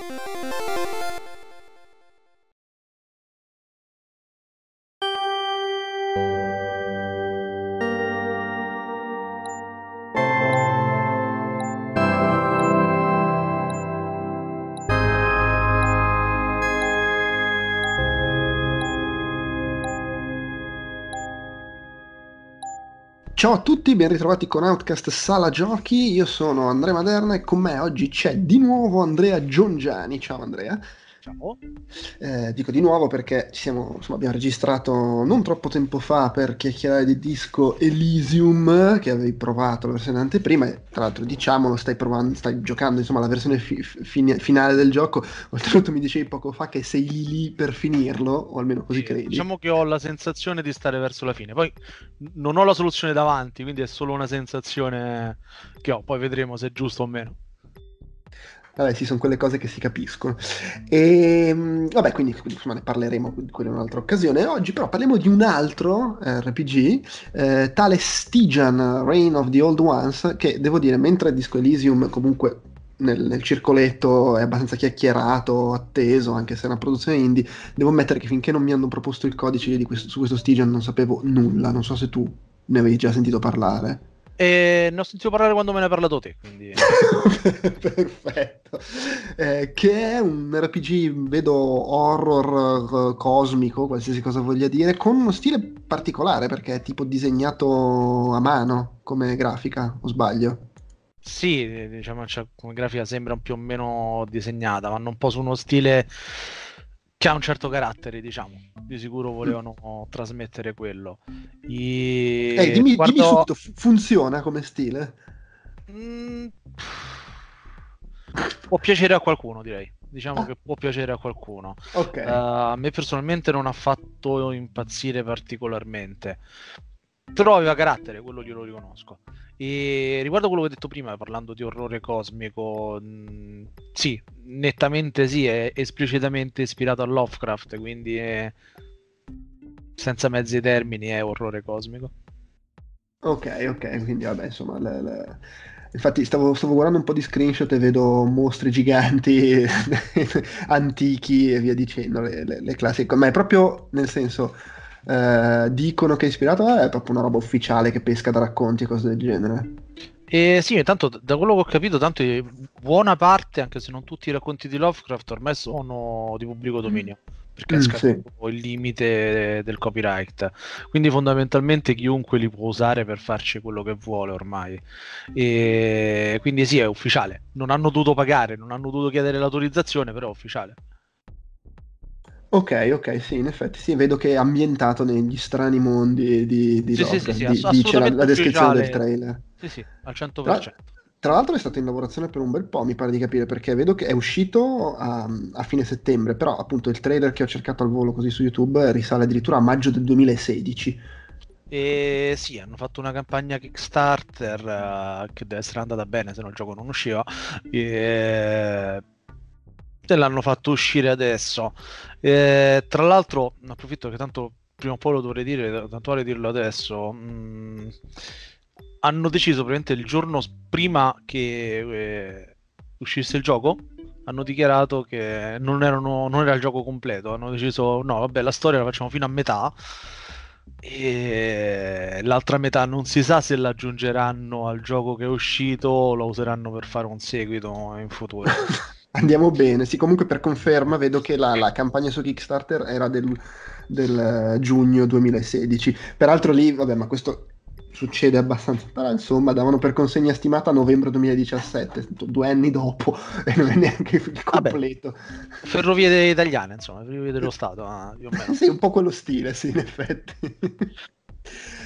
Música Ciao a tutti, ben ritrovati con Outcast Sala Giochi. Io sono Andrea Maderna e con me oggi c'è di nuovo Andrea Giongiani. Ciao Andrea. Ciao. Eh, dico di nuovo perché siamo, insomma, abbiamo registrato non troppo tempo fa per chiacchierare di disco Elysium che avevi provato la versione anteprima e tra l'altro diciamolo stai, provando, stai giocando insomma, la versione fi- fin- finale del gioco oltretutto mi dicevi poco fa che sei lì lì per finirlo o almeno così credi diciamo che ho la sensazione di stare verso la fine poi non ho la soluzione davanti quindi è solo una sensazione che ho poi vedremo se è giusto o meno Vabbè, sì, sono quelle cose che si capiscono. E ehm, vabbè, quindi, insomma ne parleremo di quello in un'altra occasione. Oggi però parliamo di un altro RPG, eh, eh tale Stygian Reign of the Old Ones, che devo dire, mentre Disco Elysium comunque nel, nel, circoletto è abbastanza chiacchierato, atteso, anche se è una produzione indie. Devo ammettere che finché non mi hanno proposto il codice questo, su questo Stygian non sapevo nulla. Non so se tu ne avevi già sentito parlare. Eh, ne ho sentito parlare quando me ne hai parlato te, quindi... Perfetto. Eh, che è un RPG, vedo horror eh, cosmico, qualsiasi cosa voglia dire, con uno stile particolare perché è tipo disegnato a mano come grafica, o sbaglio? Sì, diciamo, cioè, come grafica sembra più o meno disegnata, vanno un po' su uno stile che ha un certo carattere, diciamo. Di sicuro volevano mm. trasmettere quello. E... Hey, eh, dimmi, guardo... dimmi subito, funziona come stile? Mm... Può piacere a qualcuno, direi. Diciamo ah. che può piacere a qualcuno. Okay. Uh, a me personalmente non ha fatto impazzire particolarmente. Però aveva carattere, quello glielo riconosco. E riguardo a quello che ho detto prima, parlando di orrore cosmico, mh, mm, sì, nettamente sì, è esplicitamente ispirato a Lovecraft, quindi è... senza mezzi termini è orrore cosmico. Ok, ok, quindi vabbè, insomma, le, le... infatti stavo, stavo, guardando un po' di screenshot e vedo mostri giganti, antichi e via dicendo, le, le, classiche, ma è proprio nel senso, eh, dicono che è ispirato a... è proprio una roba ufficiale che pesca da racconti e cose del genere. Eh, sì, intanto da quello che ho capito, tanto buona parte, anche se non tutti i racconti di Lovecraft ormai sono di pubblico mm. dominio. Mm perché mm, sì. il limite del copyright. Quindi fondamentalmente chiunque li può usare per farci quello che vuole ormai. E quindi sì, è ufficiale. Non hanno dovuto pagare, non hanno dovuto chiedere l'autorizzazione, però è ufficiale. Ok, ok, sì, in effetti, sì, vedo che è ambientato negli strani mondi di, di sì, Logan, sì, sì, di, dice la, la descrizione del trailer. Sì, sì, al 100%. Tra, tra, l'altro è stato in lavorazione per un bel po', mi pare di capire, perché vedo che è uscito a, a, fine settembre, però appunto il trailer che ho cercato al volo così su YouTube risale addirittura a maggio del 2016. E sì, hanno fatto una campagna Kickstarter uh, che deve essere andata bene, se no il gioco non usciva. E te l'hanno fatto uscire adesso. Eh, tra l'altro, approfitto che tanto prima o poi lo dovrei dire, tanto vale dirlo adesso. Mh, mm, hanno deciso praticamente il giorno prima che eh, uscisse il gioco. Hanno dichiarato che non, erano, non era il gioco completo. Hanno deciso: no, vabbè, la storia la facciamo fino a metà. E l'altra metà non si sa se l'aggiungeranno al gioco che è uscito o la useranno per fare un seguito in futuro. Andiamo bene, sì, comunque per conferma vedo che la, la campagna su Kickstarter era del, del, eh, giugno 2016. Peraltro lì, vabbè, ma questo succede abbastanza, però insomma davano per consegna stimata a novembre 2017, due anni dopo, e non è neanche il completo. Vabbè, ferrovie italiane, insomma, ferrovie dello Stato, ah, più o meno. sì, un po' quello stile, sì, in effetti.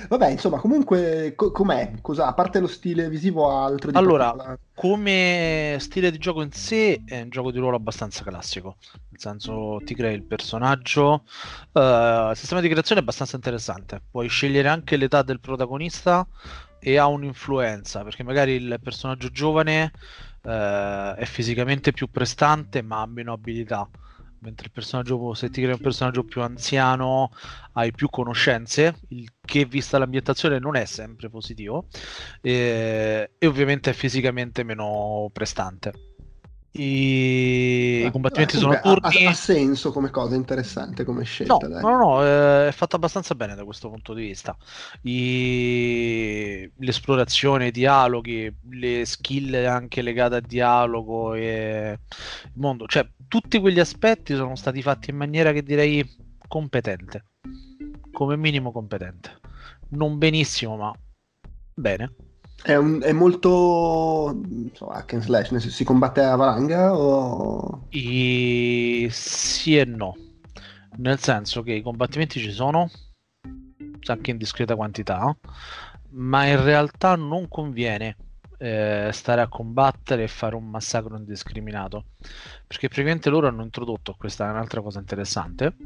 Vabbè, insomma, comunque, co- com'è? Cosa, a parte lo stile visivo, ha altro di Allora, particolare? come stile di gioco in sé, è un gioco di ruolo abbastanza classico. Nel senso, ti crei il personaggio. Uh, il sistema di creazione è abbastanza interessante. Puoi scegliere anche l'età del protagonista e ha un'influenza, perché magari il personaggio giovane uh, è fisicamente più prestante, ma ha meno abilità mentre se ti crei un personaggio più anziano hai più conoscenze, il che vista l'ambientazione non è sempre positivo, e, eh, e ovviamente è fisicamente meno prestante. I, ah, combattimenti eh, sono turni. Ha, ha, senso come cosa interessante, come scelta. No, no, no, eh, è fatto abbastanza bene da questo punto di vista. I, l'esplorazione, i dialoghi, le skill anche legate al dialogo e il mondo, cioè tutti quegli aspetti sono stati fatti in maniera che direi competente, come minimo competente. Non benissimo, ma bene. È, un, è molto so, hack and slash, nel senso, si combatte a valanga o... E... Sì e no, nel senso che i combattimenti ci sono, anche in discreta quantità, ma in realtà non conviene eh, stare a combattere e fare un massacro indiscriminato, perché praticamente loro hanno introdotto, questa è un'altra cosa interessante, eh,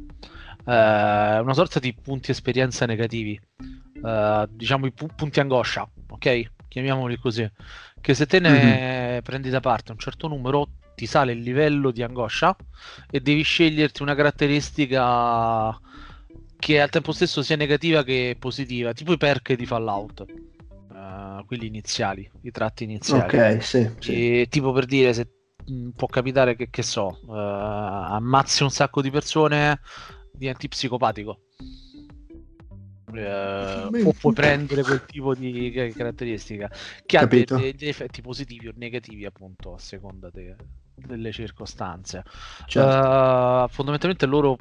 una sorta di punti esperienza negativi, eh, diciamo i pu- punti angoscia, ok? chiamiamoli così, che se te ne mm-hmm. prendi da parte un certo numero ti sale il livello di angoscia e devi sceglierti una caratteristica che al tempo stesso sia negativa che positiva, tipo i perk di Fallout. Uh, quelli iniziali, i tratti iniziali. Ok, sì, sì. E, tipo per dire se mh, mm, può capitare che, che so, uh, ammazzi un sacco di persone, diventi psicopatico eh, o puoi prendere quel tipo di caratteristica che Capito. ha dei, dei, effetti positivi o negativi appunto a seconda de, delle circostanze certo. uh, fondamentalmente loro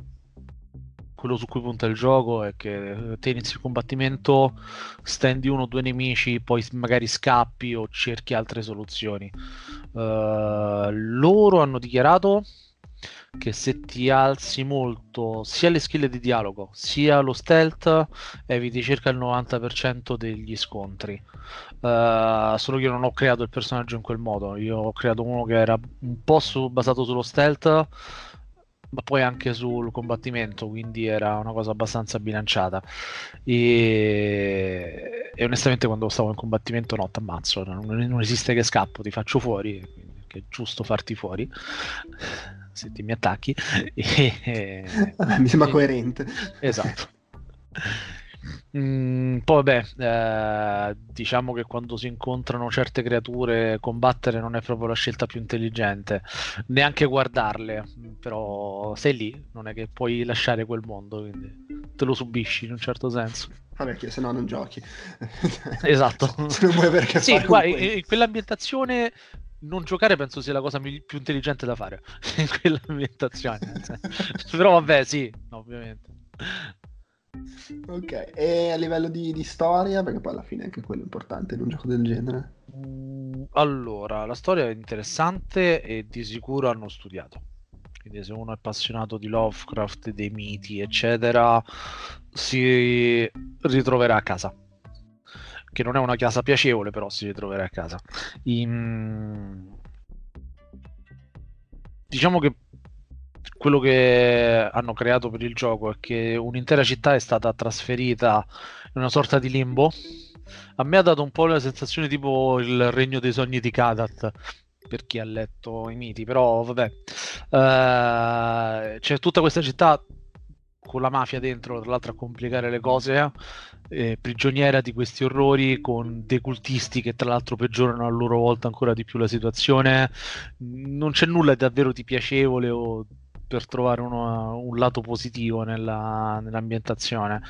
quello su cui punta il gioco è che te inizi il combattimento, stendi uno o due nemici, poi magari scappi o cerchi altre soluzioni. Uh, loro hanno dichiarato che se ti alzi molto sia le skill di dialogo sia lo stealth eviti circa il 90% degli scontri. Uh, solo che io non ho creato il personaggio in quel modo, io ho creato uno che era un po' su, basato sullo stealth ma poi anche sul combattimento, quindi era una cosa abbastanza bilanciata. E, e onestamente quando stavo in combattimento no, t'ammazzo, non, non, esiste che scappo, ti faccio fuori, quindi è giusto farti fuori se ti mi attacchi. E, eh, mi sembra e, coerente. Esatto. Mm, poi vabbè, eh, diciamo che quando si incontrano certe creature combattere non è proprio la scelta più intelligente, neanche guardarle, però sei lì, non è che puoi lasciare quel mondo, quindi te lo subisci in un certo senso. Vabbè, che se no non giochi. Esatto. se non vuoi avere che sì, fare guarda, eh, quell'ambientazione non giocare penso sia la cosa mi- più intelligente da fare in quell'ambientazione. Però vabbè, sì, ovviamente. Ok, e a livello di, di, storia, perché poi alla fine è anche quello importante in un gioco del genere. Mm, allora, la storia è interessante e di sicuro hanno studiato. Quindi se uno è appassionato di Lovecraft, dei miti, eccetera, si ritroverà a casa che non è una casa piacevole, però si ritroverà a casa. In... Ehm, diciamo che quello che hanno creato per il gioco è che un'intera città è stata trasferita in una sorta di limbo. A me ha dato un po' la sensazione tipo il regno dei sogni di Kadat per chi ha letto i miti, però vabbè. Uh, c'è tutta questa città con la mafia dentro, tra l'altro a complicare le cose, eh eh, prigioniera di questi orrori con dei cultisti che tra l'altro peggiorano a loro volta ancora di più la situazione. Non c'è nulla davvero di piacevole o per trovare uno, un lato positivo nella, nell'ambientazione.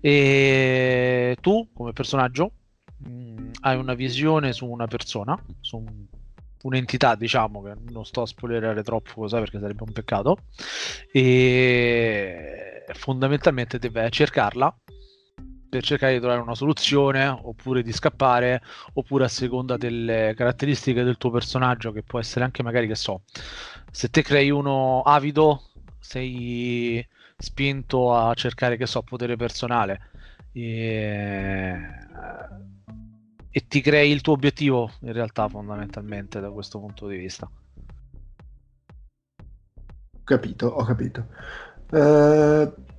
E tu, come personaggio, mh, mm, hai una visione su una persona, su un un'entità, diciamo, che non sto a spoilerare troppo cosa perché sarebbe un peccato, e fondamentalmente deve cercarla per cercare di trovare una soluzione oppure di scappare oppure a seconda delle caratteristiche del tuo personaggio che può essere anche magari che so se te crei uno avido sei spinto a cercare che so potere personale e... Eh, e ti crei il tuo obiettivo in realtà fondamentalmente da questo punto di vista capito ho capito uh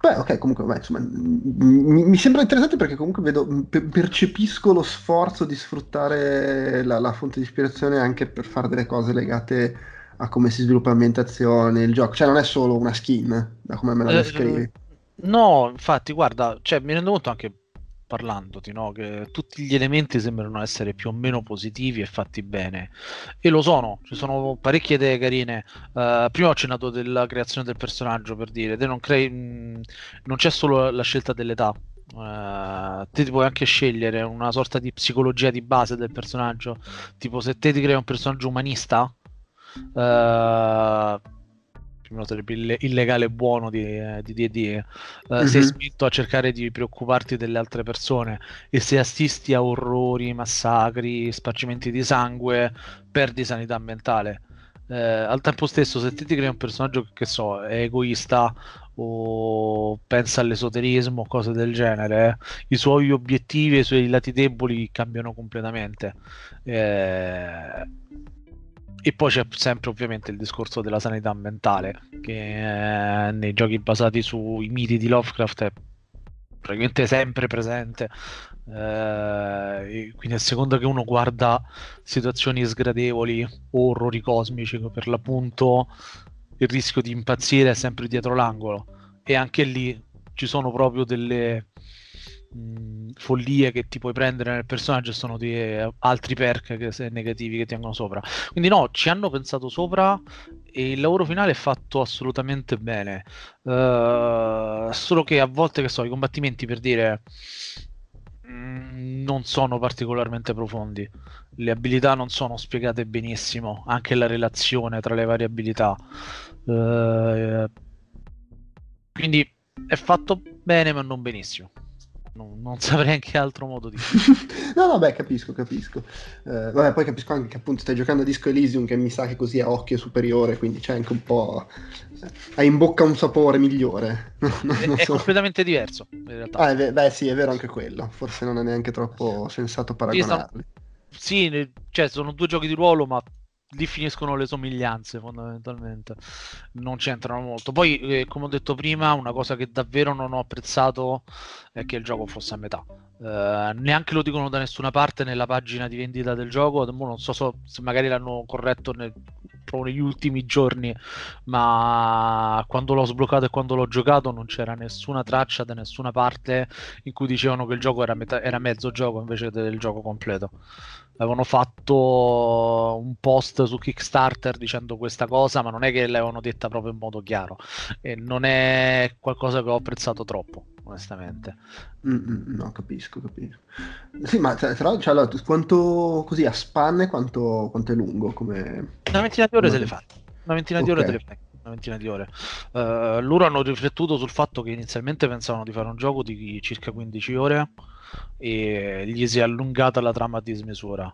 Beh, ok, comunque, beh, insomma, mi, mi, sembra interessante perché comunque vedo, per, percepisco lo sforzo di sfruttare la, la, fonte di ispirazione anche per fare delle cose legate a come si sviluppa l'ambientazione, il gioco. Cioè, non è solo una skin, da come me la eh, descrivi. Eh, no, infatti, guarda, cioè, mi rendo conto anche parlandoti, no? che tutti gli elementi sembrano essere più o meno positivi e fatti bene. E lo sono, ci sono parecchie idee carine. Uh, prima ho accennato della creazione del personaggio, per dire, te non, crei, mh, mm, non c'è solo la scelta dell'età. Uh, te ti puoi anche scegliere una sorta di psicologia di base del personaggio tipo se te ti crei un personaggio umanista uh, prima sarebbe il, il legale buono di DD, eh, mm-hmm. Eh. Eh, sei spinto a cercare di preoccuparti delle altre persone e se assisti a orrori, massacri, spargimenti di sangue, perdi sanità mentale. Eh, al tempo stesso, se ti crei un personaggio che, che so, è egoista o pensa all'esoterismo o cose del genere, eh, i suoi obiettivi e i suoi lati deboli cambiano completamente. Eh, e poi c'è sempre ovviamente il discorso della sanità mentale, che eh, nei giochi basati sui miti di Lovecraft è praticamente sempre presente. Eh, quindi a seconda che uno guarda situazioni sgradevoli o orrori cosmici, per l'appunto il rischio di impazzire è sempre dietro l'angolo. E anche lì ci sono proprio delle, mh, follie che ti puoi prendere nel personaggio sono di eh, altri perk che, se, negativi che tengono sopra. Quindi no, ci hanno pensato sopra e il lavoro finale è fatto assolutamente bene. Uh, solo che a volte, che so, i combattimenti per dire non sono particolarmente profondi le abilità non sono spiegate benissimo anche la relazione tra le varie abilità uh, quindi è fatto bene ma non benissimo non, non saprei anche altro modo di no no beh capisco capisco eh, vabbè poi capisco anche che appunto stai giocando a Disco Elysium che mi sa che così a occhio superiore quindi c'è anche un po' eh, hai in bocca un sapore migliore no, no, è, so. è, completamente diverso in realtà ah, beh, beh sì è vero anche quello forse non è neanche troppo sensato paragonarli sì, sono... sì cioè sono due giochi di ruolo ma lì finiscono le somiglianze fondamentalmente non c'entrano molto poi eh, come ho detto prima una cosa che davvero non ho apprezzato è che il gioco fosse a metà eh, neanche lo dicono da nessuna parte nella pagina di vendita del gioco. Non so, so se magari l'hanno corretto nel, proprio negli ultimi giorni, ma quando l'ho sbloccato e quando l'ho giocato non c'era nessuna traccia da nessuna parte in cui dicevano che il gioco era, metà, era mezzo gioco invece del gioco completo. Avevano fatto un post su Kickstarter dicendo questa cosa, ma non è che l'avevano detta proprio in modo chiaro e non è qualcosa che ho apprezzato troppo onestamente. Mm, mm, mm, no, capisco, capisco. Sì, ma tra, tra l'altro, cioè, allora, quanto così a spanne, quanto, quanto è lungo? Come... Una ventina di ore come... se le fa. Una ventina okay. di ore te le fai. Una ventina di ore. Uh, loro hanno riflettuto sul fatto che inizialmente pensavano di fare un gioco di circa 15 ore e gli si è allungata la trama a dismisura.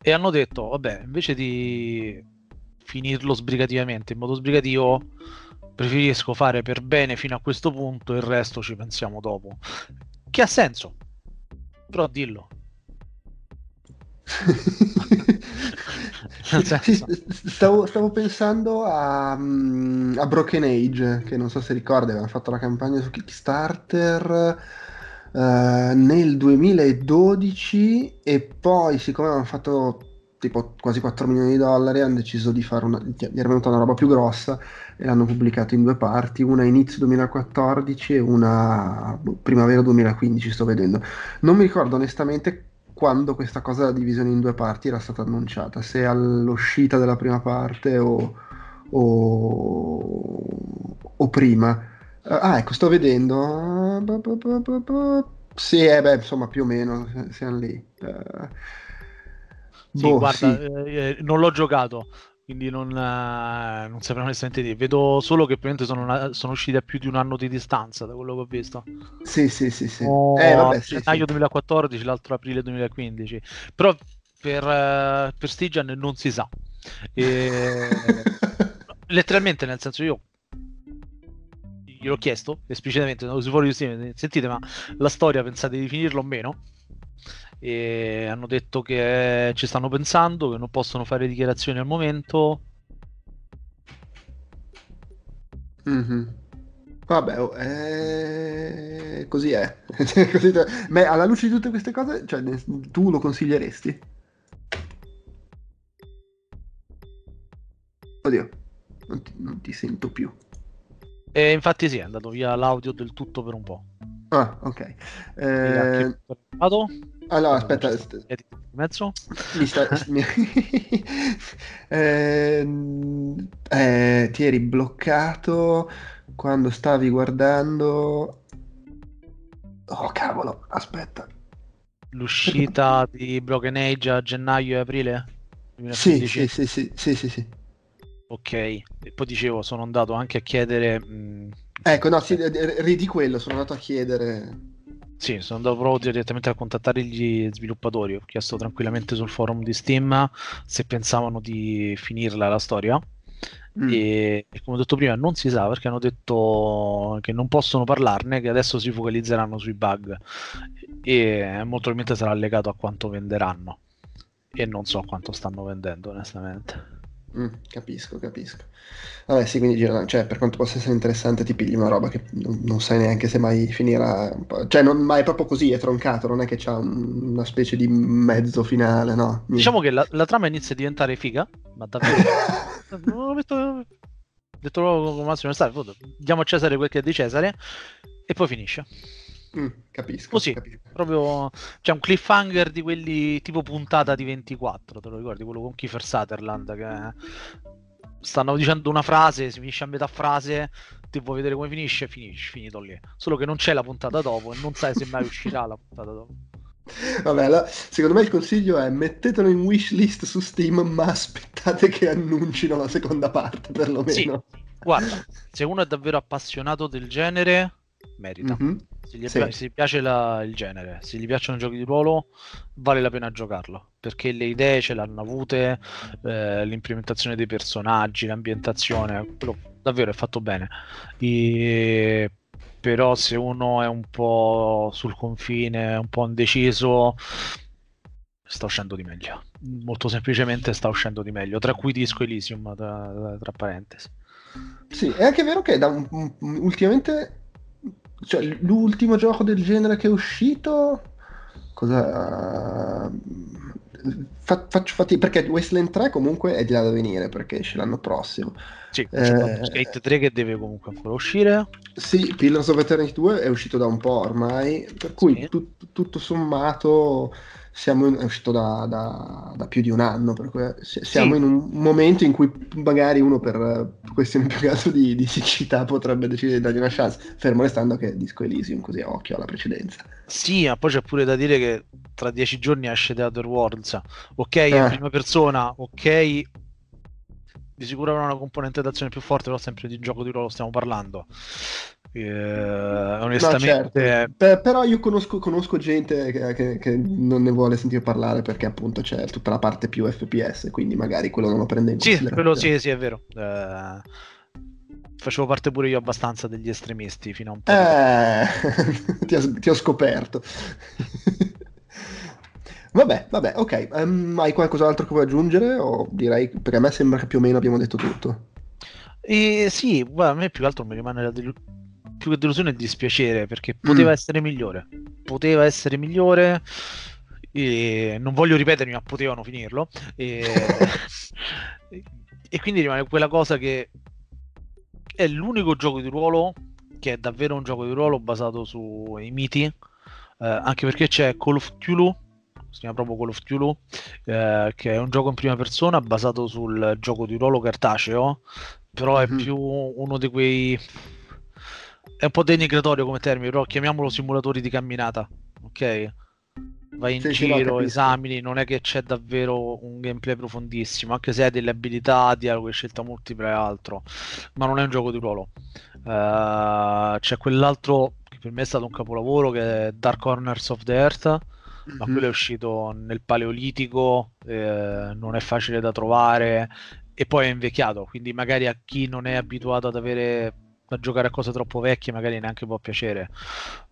E hanno detto, vabbè, invece di finirlo sbrigativamente, in modo sbrigativo preferisco fare per bene fino a questo punto, il resto ci pensiamo dopo. Che ha senso, però dillo. stavo, stavo, pensando a, mm, a, Broken Age, che non so se ricordi, avevano fatto la campagna su Kickstarter. Uh, nel 2012 e poi siccome avevano fatto tipo quasi 4 milioni di dollari, hanno deciso di fare una, gli è venuta una roba più grossa e l'hanno pubblicato in due parti, una inizio 2014 e una boh, primavera 2015, sto vedendo. Non mi ricordo onestamente quando questa cosa della divisione in due parti era stata annunciata, se all'uscita della prima parte o, o, o prima. Eh, ah, ecco, sto vedendo. Sì, eh beh, insomma, più o meno siamo lì. Eh, sì, boh, guarda, sì. Eh, eh, non l'ho giocato, quindi non, eh, non saprei onestamente dire. Vedo solo che probabilmente sono, una, sono usciti a più di un anno di distanza da quello che ho visto. Sì, sì, sì. sì. Oh, eh, vabbè, gennaio sì, 2014, l'altro aprile 2015. Però per, uh, per Stigian non si sa. E... letteralmente, nel senso io gliel'ho chiesto esplicitamente, non si può riuscire, sentite ma la storia pensate di finirlo o meno? e hanno detto che eh, ci stanno pensando, che non possono fare dichiarazioni al momento. Mm-hmm. Vabbè, oh, eh... così è. così te... Ma alla luce di tutte queste cose, cioè, tu lo consiglieresti? Oddio, non ti, non ti sento più. E infatti sì, è andato via l'audio del tutto per un po'. Ah, ok. Eh... Vado? Allora, aspetta. St- di mezzo? Mi sta... mi... eh, eh, ti eri bloccato quando stavi guardando... Oh cavolo, aspetta. L'uscita di Broken Age a gennaio e aprile? Sì, sì, sì, sì, sì, sì, sì. Ok, e poi dicevo, sono andato anche a chiedere... Mh... Mm, ecco, no, sì, eh. Eh, ridi quello, sono andato a chiedere sì, sono andato proprio direttamente a contattare gli sviluppatori. Ho chiesto tranquillamente sul forum di Steam se pensavano di finirla la storia. Mm. E, e, come ho detto prima, non si sa perché hanno detto che non possono parlarne, che adesso si focalizzeranno sui bug. E molto probabilmente sarà legato a quanto venderanno. E non so quanto stanno vendendo, onestamente. Mm, capisco, capisco. Vabbè, sì, quindi cioè, per quanto possa essere interessante, ti pigli una roba che non, non sai neanche se mai finirà. Cioè, non, ma è proprio così, è troncato, non è che c'è un, una specie di mezzo finale, no? Diciamo che la, la trama inizia a diventare figa, ma davvero. non ho visto. Detto proprio come massimo, diamo a Cesare quel che è di Cesare, e poi finisce. Mm, capisco. Così, capisco. proprio c'è cioè un cliffhanger di quelli tipo puntata di 24, te lo ricordi? Quello con Kiefer Sutherland che stanno dicendo una frase, si finisce a metà frase, tipo vedere come finisce, finisce, finito lì. Solo che non c'è la puntata dopo e non sai se mai uscirà la puntata dopo. Vabbè, allora, secondo me il consiglio è mettetelo in wishlist su Steam, ma aspettate che annuncino la seconda parte, perlomeno. Sì. Guarda, se uno è davvero appassionato del genere, merita. Mm-hmm. Se, gli sì. pi- se piace la- il genere, se gli piacciono i giochi di ruolo, vale la pena giocarlo perché le idee ce l'hanno avute, eh, l'implementazione dei personaggi, l'ambientazione, davvero è fatto bene. E... Però se uno è un po' sul confine, un po' indeciso, sta uscendo di meglio. Molto semplicemente sta uscendo di meglio, tra cui Disco Elysium, tra, tra parentesi. Sì, è anche vero che da un, ultimamente cioè, l'ultimo gioco del genere che è uscito cosa Fa, faccio fatica perché Wasteland 3 comunque è di là da venire perché esce l'anno prossimo sì, eh, Skate 3 che deve comunque ancora uscire sì, Pillars of Eternity 2 è uscito da un po' ormai per cui sì. tu, tutto sommato siamo in, è uscito da, da, da, più di un anno, per cui eh, siamo sì. in un momento in cui magari uno per eh, questioni più che altro di, di, siccità potrebbe decidere di dargli una chance, fermo restando che è Disco Elysium, così a occhio alla precedenza. Sì, ma poi c'è pure da dire che tra dieci giorni esce The Other Worlds, ok, eh. in prima persona, ok, di sicuro avrà una componente d'azione più forte, però sempre di gioco di ruolo stiamo parlando. Eh, onestamente, no, certo. Beh, però io conosco, conosco gente che, che, che, non ne vuole sentire parlare perché, appunto, c'è tutta la parte più FPS. Quindi, magari quello non lo prende in sì, sì, sì, è vero. Eh, facevo parte pure io abbastanza degli estremisti fino a un po'. Eh, ti, ho, ti ho scoperto. Vabbè, vabbè, ok. Um, hai qualcos'altro che vuoi aggiungere? O direi, perché a me sembra che più o meno abbiamo detto tutto. Eh, sì, guarda, a me più che altro mi rimane la, del- più che delusione e dispiacere perché mm. poteva mm. essere migliore. Poteva essere migliore. E non voglio ripetermi, ma potevano finirlo. E, e quindi rimane quella cosa che è l'unico gioco di ruolo che è davvero un gioco di ruolo basato sui miti. Eh, anche perché c'è Call of Cthulhu si chiama proprio Call of Cthulhu, eh, che è un gioco in prima persona basato sul gioco di ruolo cartaceo, però è mm-hmm. più uno di quei è un po' denigratorio come termine, però chiamiamolo simulatori di camminata, ok? Vai in sì, giro, esamini, non è che c'è davvero un gameplay profondissimo, anche se hai delle abilità, dialogo e scelta multipla e altro, ma non è un gioco di ruolo. Uh, c'è quell'altro che per me è stato un capolavoro che è Dark Corners of the Earth, mm-hmm. ma mhm. quello è uscito nel Paleolitico, eh, non è facile da trovare e poi è invecchiato, quindi magari a chi non è abituato ad avere da giocare a cose troppo vecchie magari neanche può piacere.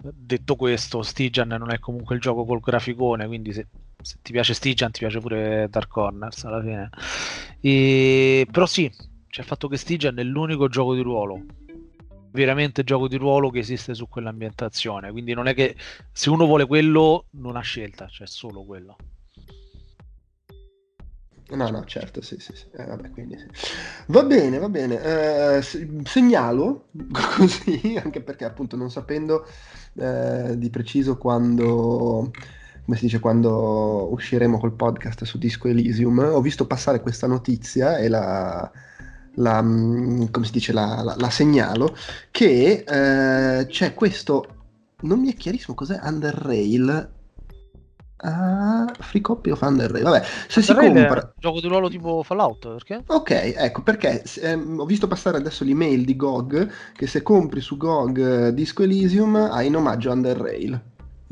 Detto questo, Stigian non è comunque il gioco col graficone, quindi se, se ti piace Stigian ti piace pure Dark Corners alla fine. E... Però sì, c'è il fatto che Stigian è l'unico gioco di ruolo veramente gioco di ruolo che esiste su quell'ambientazione quindi non è che se uno vuole quello non ha scelta c'è cioè solo quello No, cioè, no, certo, sì, sì, sì. Eh, vabbè, quindi sì. Va bene, va bene. Eh, segnalo così, anche perché appunto non sapendo eh, di preciso quando, come si dice, quando usciremo col podcast su Disco Elysium, ho visto passare questa notizia e la, la mm, come si dice, la, la, la segnalo, che eh, c'è questo non mi è chiarissimo cos'è Underrail Ah, Free Copy of Under Rail. Vabbè, se Under si compra. Un gioco di ruolo tipo Fallout, perché? Ok, ecco perché ehm, ho visto passare adesso l'email di GOG che se compri su GOG eh, Disco Elysium hai in omaggio Under Rail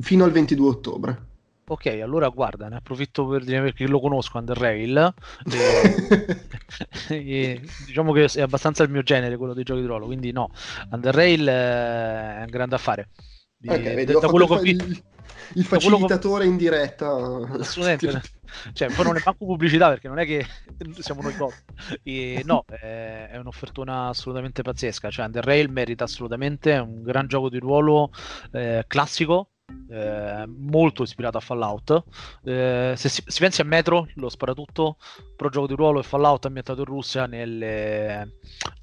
fino al 22 ottobre. Ok, allora guarda, ne approfitto per dire perché lo conosco Under Rail. E, e, diciamo che è abbastanza il mio genere quello dei giochi di ruolo, quindi no, Under Rail eh, è un grande affare. Di, okay, da, da quello che ho visto il cioè, facilitatore in diretta. Assolutamente. cioè, poi non è manco pubblicità perché non è che siamo noi cop. no, è, è un'offertona assolutamente pazzesca. Cioè, Under Rail merita assolutamente un gran gioco di ruolo eh, classico, eh, molto ispirato a Fallout. Eh, se si, si, pensi a Metro, lo sparatutto, pro gioco di ruolo e Fallout ambientato in Russia nelle,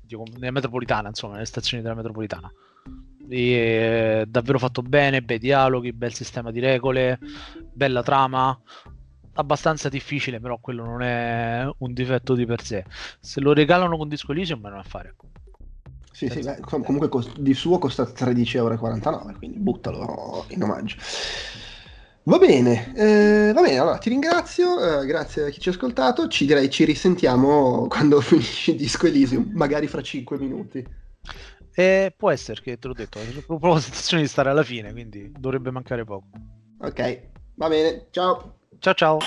dico, nella metropolitana, insomma, nelle stazioni della metropolitana. E eh, davvero fatto bene, bei dialoghi, bel sistema di regole, bella trama, abbastanza difficile, però quello non è un difetto di per sé. Se lo regalano con Disco Elysium, non è affare. Sì, sì, beh, comunque di suo costa 13,49€, quindi buttalo in omaggio. Va bene, eh, va bene, allora ti ringrazio, eh, grazie a chi ci ha ascoltato, ci direi ci risentiamo quando finisci Disco Elysium, magari fra 5 minuti. E può essere che te l'ho detto, ho proprio la sensazione di stare alla fine, quindi dovrebbe mancare poco. Ok, va bene, ciao. Ciao ciao.